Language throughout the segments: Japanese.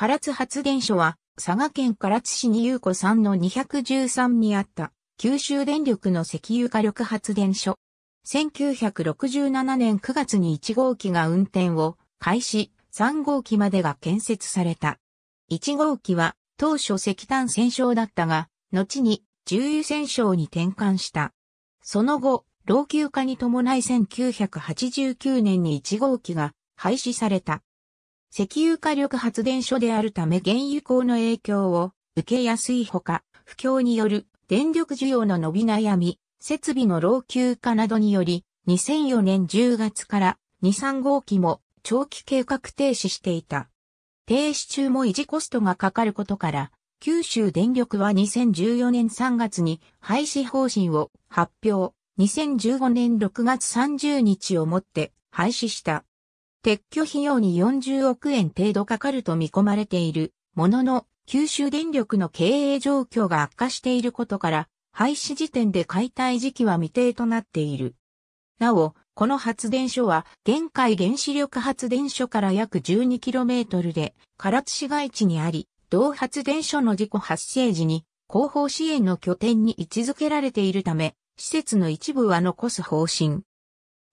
唐津発電所は、佐賀県唐津市に有子んの213にあった、九州電力の石油火力発電所。1967年9月に1号機が運転を開始、3号機までが建設された。1号機は当初石炭戦勝だったが、後に重油戦勝に転換した。その後、老朽化に伴い1989年に1号機が廃止された。石油火力発電所であるため原油高の影響を受けやすいほか、不況による電力需要の伸び悩み、設備の老朽化などにより、2004年10月から2、3号機も長期計画停止していた。停止中も維持コストがかかることから、九州電力は2014年3月に廃止方針を発表、2015年6月30日をもって廃止した。撤去費用に40億円程度かかると見込まれているものの、九州電力の経営状況が悪化していることから、廃止時点で解体時期は未定となっている。なお、この発電所は、現海原子力発電所から約 12km で、唐津市街地にあり、同発電所の事故発生時に、後方支援の拠点に位置づけられているため、施設の一部は残す方針。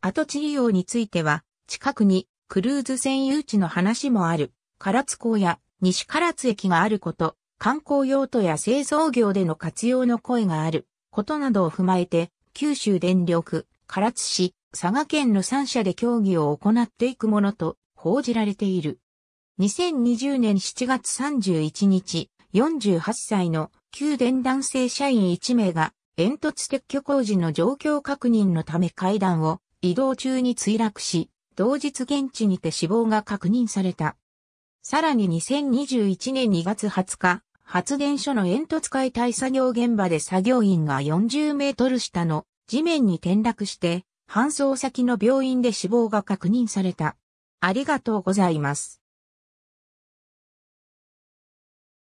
跡地利用については、近くにクルーズ船誘致の話もある、唐津港や西唐津駅があること、観光用途や製造業での活用の声があることなどを踏まえて、九州電力、唐津市、佐賀県の3社で協議を行っていくものと報じられている。2020年7月31日、48歳の旧電男性社員1名が煙突撤去工事の状況確認のため階段を移動中に墜落し、同日現地にて死亡が確認された。さらに2021年2月20日、発電所の煙突解体作業現場で作業員が40メートル下の地面に転落して、搬送先の病院で死亡が確認された。ありがとうございます。